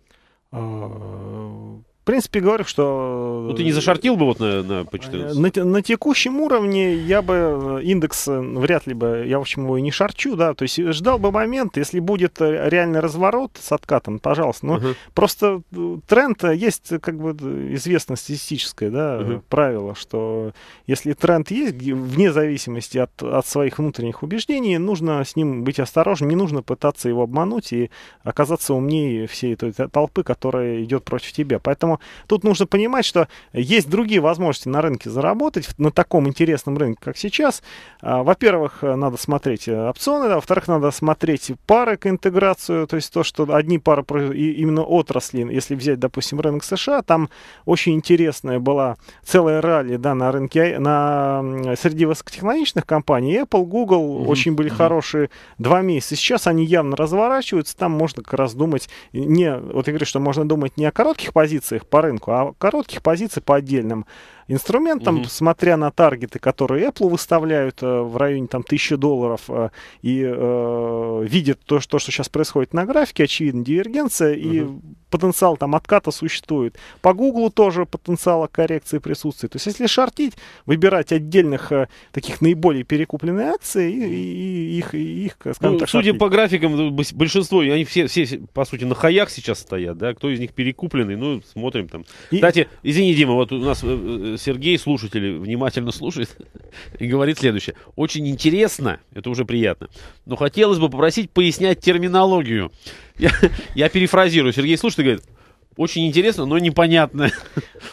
Uh, В принципе, говорю, что... Ну, ты не зашортил бы вот на, на по 14? Э, на, на текущем уровне я бы э, индекс э, вряд ли бы, я, в общем, его и не шарчу, да, то есть ждал бы момент, если будет реальный разворот с откатом, пожалуйста, но uh-huh. просто тренд есть, как бы, известно статистическое, да, uh-huh. правило, что если тренд есть, вне зависимости от, от своих внутренних убеждений, нужно с ним быть осторожным, не нужно пытаться его обмануть и оказаться умнее всей той толпы, которая идет против тебя, поэтому тут нужно понимать, что есть другие возможности на рынке заработать, на таком интересном рынке, как сейчас. А, во-первых, надо смотреть э, опционы, да, во-вторых, надо смотреть пары к интеграцию, то есть то, что одни пары именно отрасли, если взять, допустим, рынок США, там очень интересная была целая ралли да, на рынке, на, среди высокотехнологичных компаний, Apple, Google mm-hmm. очень были mm-hmm. хорошие два месяца. Сейчас они явно разворачиваются, там можно как раз думать не, вот я говорю, что можно думать не о коротких позициях, по рынку, а коротких позиций по отдельным инструментом, угу. смотря на таргеты, которые Apple выставляют э, в районе там тысячи долларов э, и э, видят то что, что сейчас происходит на графике, очевидно, дивергенция угу. и потенциал там отката существует. По Google тоже потенциала коррекции присутствует. То есть если шортить, выбирать отдельных э, таких наиболее перекупленные акции и, и, и их, и их э, скажем ну, так, Судя шортить. по графикам, ну, большинство, они все, все, по сути, на хаях сейчас стоят, да, кто из них перекупленный, ну, смотрим там. И... Кстати, извини, Дима, вот у нас э, э, Сергей, слушатель, внимательно слушает и говорит следующее. Очень интересно, это уже приятно, но хотелось бы попросить пояснять терминологию. Я, я перефразирую. Сергей слушает и говорит, очень интересно, но непонятно.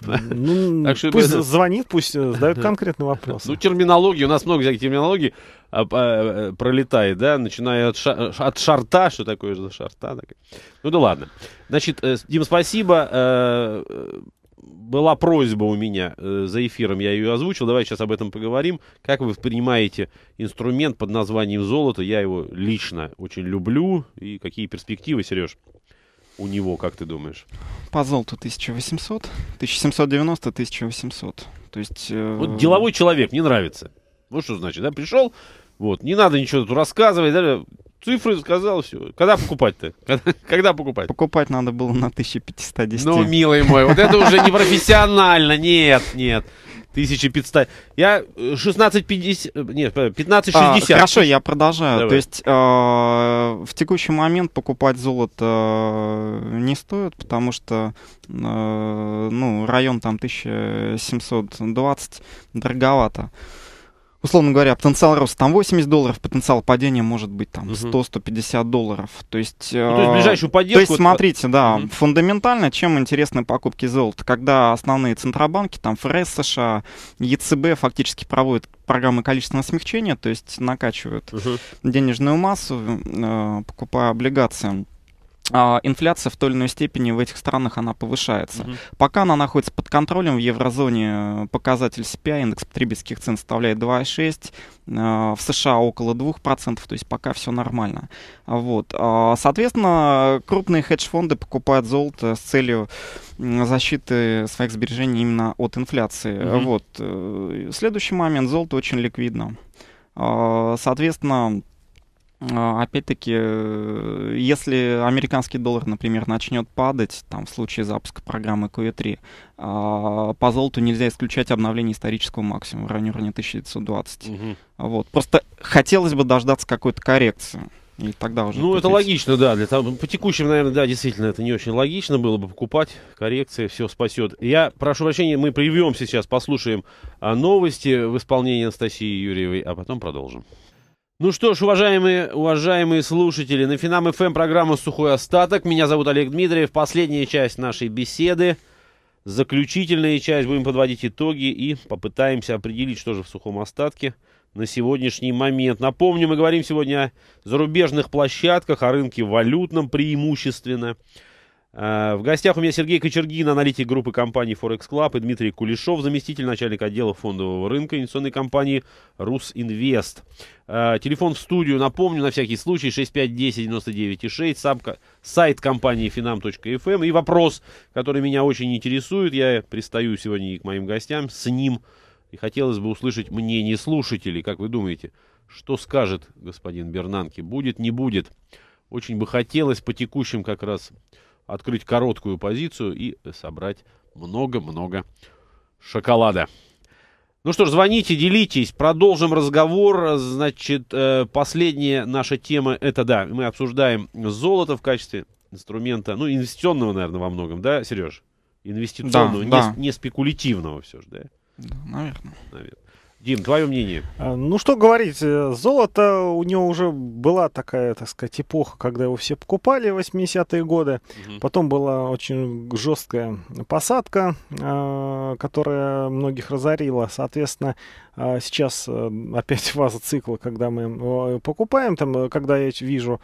Ну, так что пусть это... звонит, пусть э, задает конкретный вопрос. Ну, терминология, у нас много всяких терминологий а, а, э, пролетает, да, начиная от, ша... от шарта, что такое за шарта. Так. Ну да ладно. Значит, э, Дим, спасибо была просьба у меня э, за эфиром, я ее озвучил, давай сейчас об этом поговорим. Как вы воспринимаете инструмент под названием золото? Я его лично очень люблю. И какие перспективы, Сереж, у него, как ты думаешь? По золоту 1800, 1790, 1800. То есть... Э... Вот деловой человек, мне нравится. Вот что значит, да, пришел, вот, не надо ничего тут рассказывать, да, Цифры сказал все. Когда покупать-то? Когда, когда покупать? Покупать надо было на 1510. Ну, милый мой, вот это уже не профессионально. Нет, нет. 1500. Я 16,50... Э, э, нет, 15,60. Э, а, хорошо, я продолжаю. Давай. То есть э, в текущий момент покупать золото не стоит, потому что э, ну, район там 1720 дороговато условно говоря, потенциал роста там 80 долларов, потенциал падения может быть там 100-150 долларов. То есть, ну, то есть э, ближайшую поддержку. То есть, смотрите, да, угу. фундаментально, чем интересны покупки золота, когда основные центробанки, там ФРС США, ЕЦБ фактически проводят программы количественного смягчения, то есть накачивают угу. денежную массу, э, покупая облигации а, инфляция в той или иной степени в этих странах она повышается. Угу. Uh Пока она находится под контролем в еврозоне, э, показатель CPI, индекс потребительских цен составляет 2,6, э, в США около 2%, то есть пока все нормально. Вот. А, соответственно, крупные хедж-фонды покупают золото с целью защиты своих сбережений именно от инфляции. Угу. Uh Вот. Э, следующий момент, золото очень ликвидно. А, соответственно, а, опять-таки, э, если американский доллар, например, начнет падать, там, в случае запуска программы QE3, а, по золоту нельзя исключать обновление исторического максимума в районе 1920. Угу. Вот. Просто хотелось бы дождаться какой-то коррекции. И тогда уже ну, купить. это логично, да. Для там по текущему, наверное, да, действительно, это не очень логично было бы покупать. Коррекция все спасет. Я прошу прощения, мы прервем сейчас, послушаем а, новости в исполнении Анастасии Юрьевой, а потом продолжим. Ну что ж, уважаемые, уважаемые слушатели, на Финам ФМ эм программа «Сухой остаток». Меня зовут Олег Дмитриев. Последняя часть нашей беседы, заключительная часть. Будем подводить итоги и попытаемся определить, что же в «Сухом остатке» на сегодняшний момент. Напомню, мы говорим сегодня о зарубежных площадках, о рынке валютном преимущественно – Э, в гостях у меня Сергей Кочергин, аналитик группы компании Forex Club и Дмитрий Кулешов, заместитель начальника отдела фондового рынка инвестиционной компании «Русинвест». Э, телефон в студию, напомню, на всякий случай, 6510-99,6, сайт компании finam.fm. Эм. И вопрос, который меня очень интересует, я пристаю сегодня и к моим гостям с ним. И хотелось бы услышать мнение слушателей. Как вы думаете, что скажет господин Бернанки? Будет, не будет? Очень бы хотелось по текущим как раз открыть короткую позицию и собрать много-много шоколада. Ну что ж, звоните, делитесь, продолжим разговор. Значит, э, последняя наша тема, это да, мы обсуждаем золото в качестве инструмента, ну, инвестиционного, наверное, во многом, да, Сереж? Инвестиционного, да, не, да. не спекулятивного все же, да? Да, наверное. Наверное. Дим, твое мнение? А, ну, что говорить, э, золото, у него уже была такая, так сказать, эпоха, когда его все покупали в 80-е годы. Угу. Потом была очень жесткая посадка, а, которая многих разорила. Соответственно, а, сейчас э, опять фаза цикла, когда мы э, покупаем, там, когда я вижу,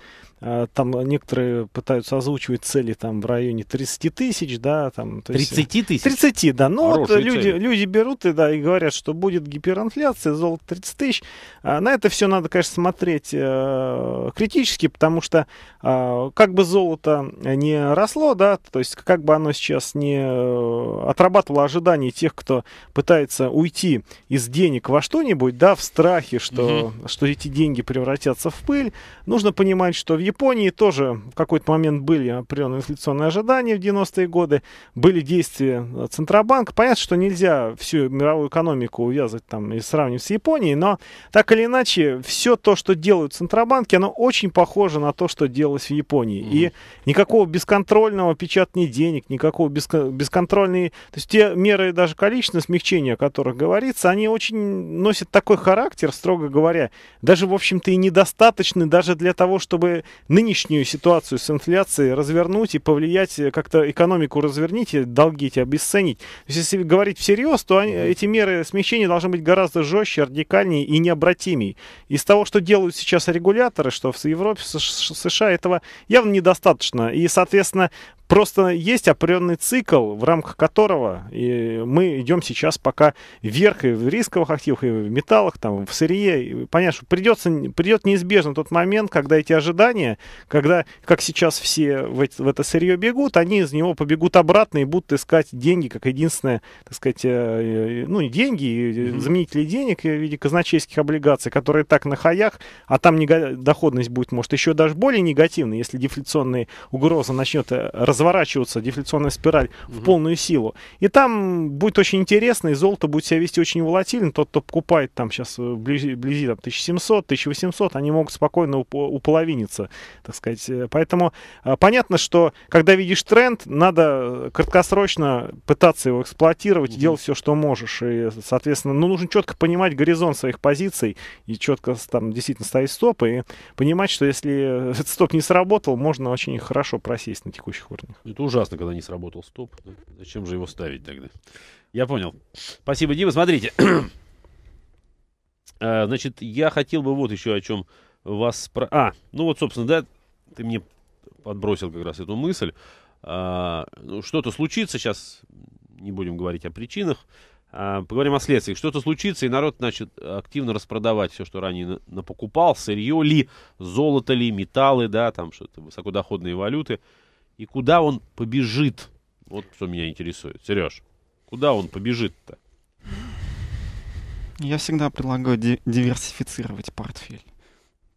там некоторые пытаются озвучивать цели там в районе 30 тысяч, да, там... 30 тысяч? 30, да. Ну, вот люди, люди берут и, да, и говорят, что будет гиперон инфляция, золото 30 тысяч. А, на это все надо, конечно, смотреть э, критически, потому что а, как бы золото не росло, да, то есть как бы оно сейчас не э, отрабатывало ожидания тех, кто пытается уйти из денег во что-нибудь, да, в страхе, что, угу. что эти деньги превратятся в пыль, нужно понимать, что в Японии тоже в какой-то момент были определенные инфляционные ожидания в 90-е годы, были действия э, Центробанка. Понятно, что нельзя всю мировую экономику увязывать там и сравним с Японией, но так или иначе, все то, что делают центробанки, оно очень похоже на то, что делалось в Японии. Mm-hmm. И никакого бесконтрольного печатания денег, никакого беско- бесконтрольной... То есть те меры даже количественного смягчения, о которых говорится, они очень носят такой характер, строго говоря, даже, в общем-то, и недостаточны даже для того, чтобы нынешнюю ситуацию с инфляцией развернуть и повлиять, э, как-то экономику развернуть, долги эти обесценить. То есть если говорить всерьез, то они, эти меры смягчения должны быть гораздо гораздо жестче, радикальнее и необратимей. Из того, что делают сейчас регуляторы, что в Европе, в США этого явно недостаточно. И, соответственно, Просто есть определенный цикл, в рамках которого и мы идем сейчас пока вверх и в рисковых активах, и в металлах, там, в сырье. И понятно, что придется, придет неизбежно тот момент, когда эти ожидания, когда, как сейчас все в, эти, в это сырье бегут, они из него побегут обратно и будут искать деньги, как единственное, так сказать, э, э, ну, деньги, mm-hmm. заменители денег э, в виде казначейских облигаций, которые так на хаях, а там доходность будет, может, еще даже более негативной, если дефляционные угрозы начнет раз разворачиваться дефляционная спираль угу. в полную силу. И там будет очень интересно, и золото будет себя вести очень волатильно. Тот, кто покупает там сейчас э, вблизи, вблизи там, 1700, 1800, они могут спокойно уп- уполовиниться, так сказать. Э, поэтому э, понятно, что когда видишь тренд, надо краткосрочно пытаться его эксплуатировать, угу. делать все, что можешь. И, соответственно, ну, нужно четко понимать горизонт своих позиций и четко там действительно ставить стопы и понимать, что если стоп не сработал, можно очень хорошо просесть на текущих уровнях лишних. Это ужасно, когда не сработал стоп. Зачем же его ставить тогда? Я понял. Спасибо, Дима. Смотрите. а, значит, я хотел бы вот еще о чем вас... про. А, ну вот, собственно, да, ты мне подбросил как раз эту мысль. А, ну, что-то случится, сейчас не будем говорить о причинах, а, поговорим о следствиях. Что-то случится, и народ начнет активно распродавать все, что ранее напокупал, сырье ли, золото ли, металлы, да, там что-то, высокодоходные валюты и куда он побежит? Вот что меня интересует. Сереж, куда он побежит-то? Я всегда предлагаю ди- диверсифицировать портфель.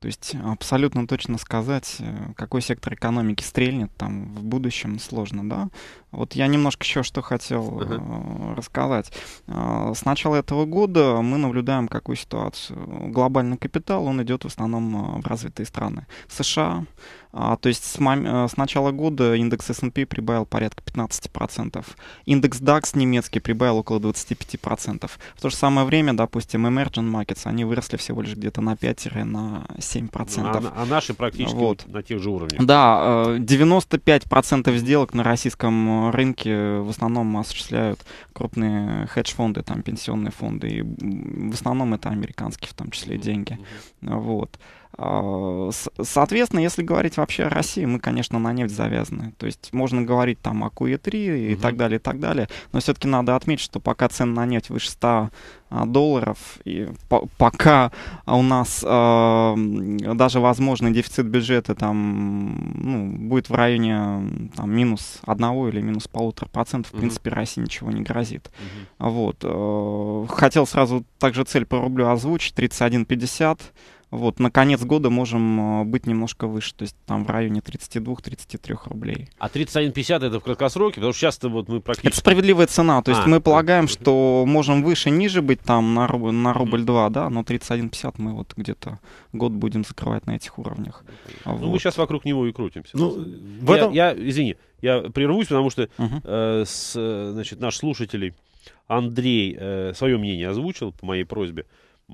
То есть э, абсолютно точно сказать, э, какой сектор экономики стрельнет там в будущем сложно, да? Вот я немножко еще что хотел uh-huh. рассказать. С начала этого года мы наблюдаем какую ситуацию. Глобальный капитал, он идет в основном в развитые страны. США, а, то есть с, мом... Э, с начала года индекс S&P прибавил порядка 15%. Индекс DAX немецкий прибавил около 25%. В то же самое время, допустим, Emerging Markets, они выросли всего лишь где-то на 5-7%. А, а наши практически вот. на тех же уровнях. Да, 95% э, сделок на российском рынке в основном осуществляют крупные хедж-фонды, там пенсионные фонды. И в основном это американские в том числе деньги. Mm-hmm. Вот. А, соответственно, если говорить вообще о России, мы, конечно, на нефть завязаны. То есть можно говорить там о QE3 и угу. так далее, и так далее. Но все-таки надо отметить, что пока цены на нефть выше 100 а, долларов, и по пока у нас э, даже возможный дефицит бюджета там ну, будет в районе там, минус 1 или минус полутора процентов, в угу. принципе, России ничего не грозит. Угу. Вот. Э, хотел сразу также цель по рублю озвучить, 31,50 вот, на конец года можем э, быть немножко выше, то есть там в районе 32-33 рублей. А 31,50 это в краткосроке, потому что сейчас вот мы практически... Это справедливая цена, то есть а, мы полагаем, да. что можем выше, ниже быть там на, рубль, на рубль 2, да, но 31,50 мы вот где-то год будем закрывать на этих уровнях. Ну, вот. мы сейчас вокруг него и крутимся. Ну, в этом... я, я, извини, я прервусь, потому что угу. э, с, э, значит, наш слушатель Андрей э, свое мнение озвучил по моей просьбе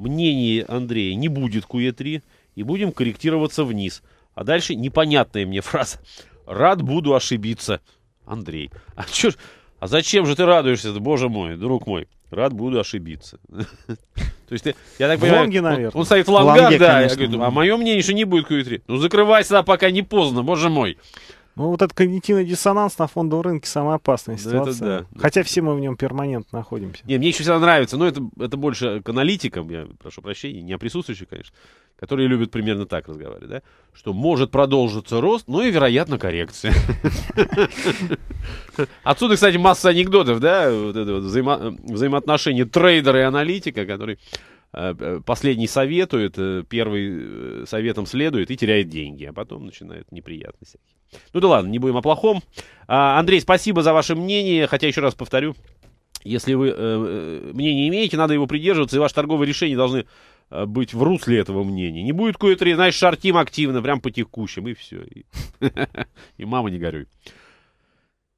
мнение Андрея не будет к УЕ3, и будем корректироваться вниз. А дальше непонятная мне фраза. «Рад буду ошибиться, Андрей». А чё а зачем же ты радуешься боже мой, друг мой? Рад буду ошибиться. То есть, я так понимаю, лонге, наверное. он стоит в лонгах, да, а мое мнение, что не будет Q3. Ну, закрывайся пока не поздно, боже мой. Ну, вот этот когнитивный диссонанс на фондовом рынке самая опасная ситуация. Да, это да. Хотя все мы в нем перманентно находимся. Не, мне еще всегда нравится, но ну, это, это больше к аналитикам, я прошу прощения, не присутствующих, конечно, которые любят примерно так разговаривать, да? Что может продолжиться рост, но и, вероятно, коррекция. Отсюда, кстати, масса анекдотов, да, взаимоотношения трейдера и аналитика, который Э, э, последний советует, э, первый советом следует и теряет деньги, а потом начинают неприятности. Ну да ладно, не будем о плохом. А, Андрей, спасибо за ваше мнение, хотя еще раз повторю, если вы э, мнение имеете, надо его придерживаться, и ваши торговые решения должны быть в русле этого мнения. Не будет кое-три, знаешь, шартим активно, прям по текущим, и все. И мама не горюй.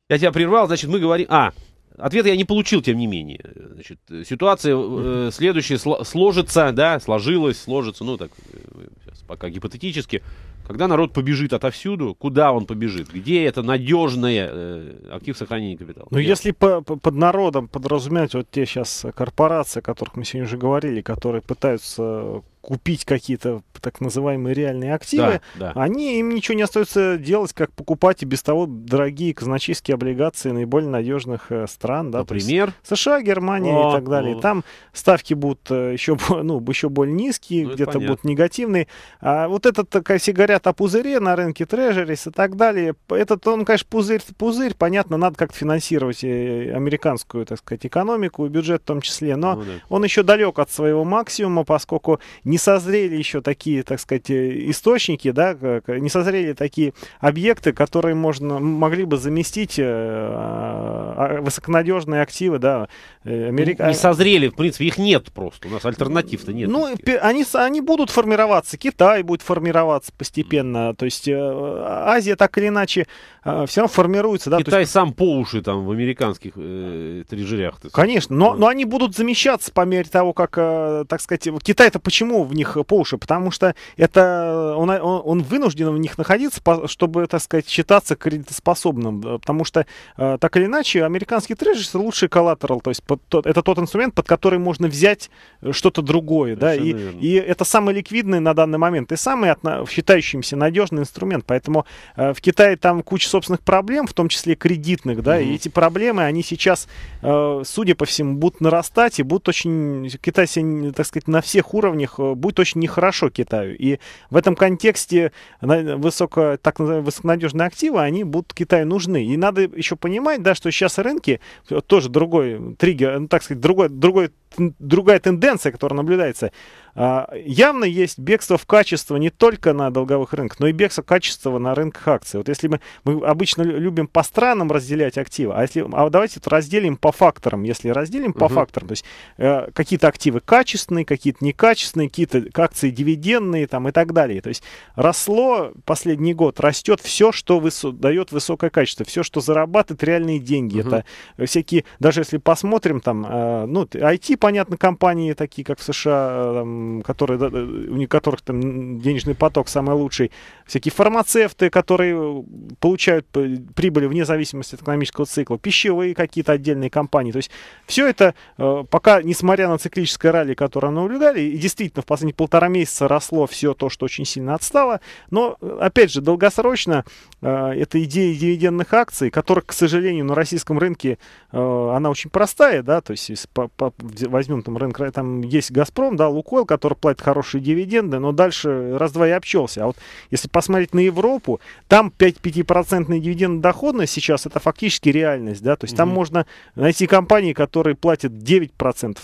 Я тебя прервал, значит, мы говорим... А, Ответ я не получил, тем не менее. Значит, ситуация э, следующая сло, сложится, да, сложилась, сложится, ну так, э, сейчас пока гипотетически. Когда народ побежит отовсюду, куда он побежит? Где это надежное э, актив сохранения капитала? Ну, Нет. если по, по, под народом подразумевать вот те сейчас корпорации, о которых мы сегодня уже говорили, которые пытаются купить какие-то так называемые реальные активы, да, да. они им ничего не остается делать, как покупать и без того дорогие казначейские облигации наиболее надежных э, стран, да, например, США, Германия о, и так далее. О. Там ставки будут э, еще, ну, еще более низкие, ну, где-то будут негативные. А вот этот, э, как все говорят о пузыре на рынке трежерис и так далее, этот он, конечно, пузырь, пузырь, понятно, надо как-то финансировать американскую, так сказать, экономику и бюджет в том числе, но ну, да. он еще далек от своего максимума, поскольку не не созрели еще такие, так сказать, э, источники, да, не созрели такие объекты, которые можно, могли бы заместить э, а, а, высоконадежные активы, да. Э, ну, америка... Не созрели, в принципе, их нет просто, у нас альтернатив-то нет. Ну, они, они будут формироваться, Китай будет формироваться постепенно, то есть э, Азия так или иначе э, все равно формируется. Да, Китай есть... сам по уши там в американских э, трежерях. Конечно, но, ну. но они будут замещаться по мере того, как, э, так сказать, Китай-то почему в них по уши? Потому что это э, он, э, он, он вынужден в них находиться, чтобы, так сказать, считаться кредитоспособным. Э, потому что, так или иначе, американский трежерс лучший коллатерал. То есть это тот инструмент, под который можно взять что-то другое. Да? И, и это самый ликвидный на данный момент и самый считающимся надежный инструмент. Поэтому в Китае там куча собственных проблем, в том числе кредитных. Да? Угу. И эти проблемы, они сейчас, судя по всему, будут нарастать и будут очень... Китай, так сказать, на всех уровнях Э, будет очень нехорошо Китаю. И в этом контексте высоко, так называемые высоконадежные активы, они будут Китаю нужны. И надо еще понимать, да, что сейчас рынки, тоже другой триггер, ну, так сказать, другой, другой другая тенденция, которая наблюдается. А, явно есть бегство в качество не только на долговых рынках, но и бегство в качество на рынках акций. Вот если мы, мы обычно любим по странам разделять активы, а, если, а давайте вот разделим по факторам. Если разделим по угу. факторам, то есть э, какие-то активы качественные, какие-то некачественные, какие-то акции дивидендные там, и так далее. То есть росло последний год, растет все, что высо- дает высокое качество, все, что зарабатывает реальные деньги. Угу. Это всякие, даже если посмотрим там, э, ну, IT, понятно, компании такие, как в США, э, там, которые, у которых там денежный поток самый лучший, всякие фармацевты, которые э, получают прибыли вне зависимости от экономического цикла, пищевые какие-то отдельные компании. То есть все это э, пока, несмотря на циклическое ралли, которое мы наблюдали, и действительно в последние полтора месяца росло все то, что очень сильно отстало, но, э, опять же, долгосрочно эта идея дивидендных акций, которая к сожалению, на российском рынке она очень простая, да, то есть по, по, возьмем там рынок, там есть Газпром, да, Лукойл, который платит хорошие дивиденды, но дальше раз-два и обчелся. А вот если посмотреть на Европу, там 5-5% дивидендная доходность сейчас это фактически реальность, да, то есть mm там можно найти компании, которые платят 9%,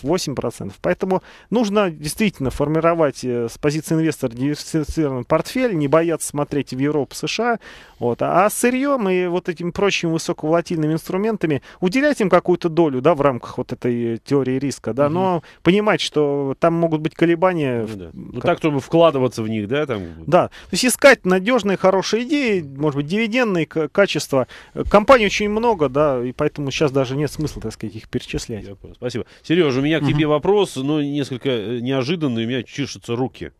8%, поэтому нужно действительно формировать э, с позиции инвестора диверсифицированный портфель, не бояться смотреть в Европу, США, вот, а сырьем и вот этими прочими высоковолатильными инструментами уделять им какую-то долю, да, в рамках вот этой теории риска, да, mm но понимать, что там могут быть колебания. Ну, да. ну так, чтобы вкладываться в них, да, там. Да, то есть искать это надежная, хорошая идея, может быть, дивидендные качества. Компаний очень много, да, и поэтому сейчас даже нет смысла, так сказать, их перечислять. Спасибо. Сережа, у меня к тебе вопрос, но несколько э, неожиданный, у меня чешутся руки.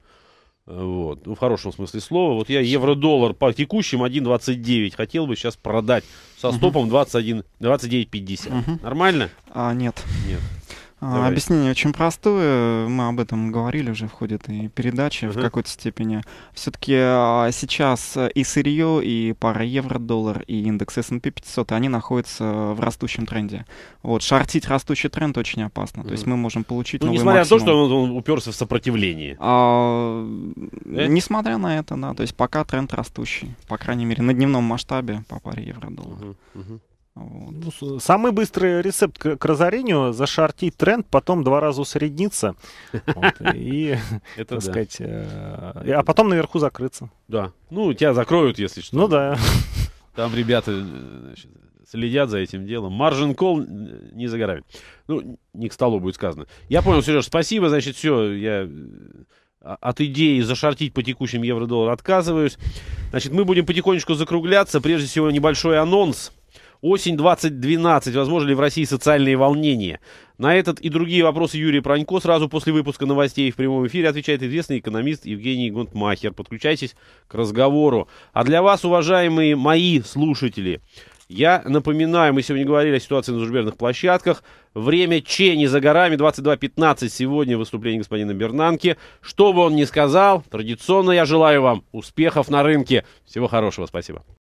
Э, вот. Ну, в хорошем смысле слова. Вот я евро-доллар по текущим 1,29 хотел бы сейчас продать со стопом 21, 29,50. Угу. Нормально? А, нет. Нет. А, Давай. Объяснение очень простое. Мы об этом говорили уже в ходе этой передачи угу. в какой-то степени. Все-таки а, сейчас и сырье, и пара евро-доллар, и индекс S&P 500, они находятся в растущем тренде. Вот, шортить растущий тренд очень опасно. Угу. То есть мы можем получить ну, новый несмотря максимум. на то, что он, он уперся в сопротивление. А, это? Несмотря на это, да. То есть пока тренд растущий. По крайней мере, на дневном масштабе по паре евро-доллар. Угу. Угу. Ну, самый быстрый рецепт к, к разорению – зашортить тренд, потом два раза усредниться. и, это так сказать, э, а потом наверху закрыться. Да. Ну, тебя закроют, если что. Ну да. Там ребята э, следят за этим делом. Маржин кол не загорает. Ну, не к столу будет сказано. Я понял, Сереж, спасибо. Значит, все, я э, а, от идеи зашортить по текущим евро-доллар отказываюсь. Значит, мы будем потихонечку закругляться. Прежде всего, небольшой анонс. Осень 2012. Возможно ли в России социальные волнения? На этот и другие вопросы Юрия Пронько сразу после выпуска новостей в прямом эфире отвечает известный экономист Евгений Гонтмахер. Подключайтесь к разговору. А для вас, уважаемые мои слушатели, я напоминаю, мы сегодня говорили о ситуации на зарубежных площадках. Время Че не за горами, 22.15 сегодня выступление господина Бернанки. Что бы он ни сказал, традиционно я желаю вам успехов на рынке. Всего хорошего, спасибо.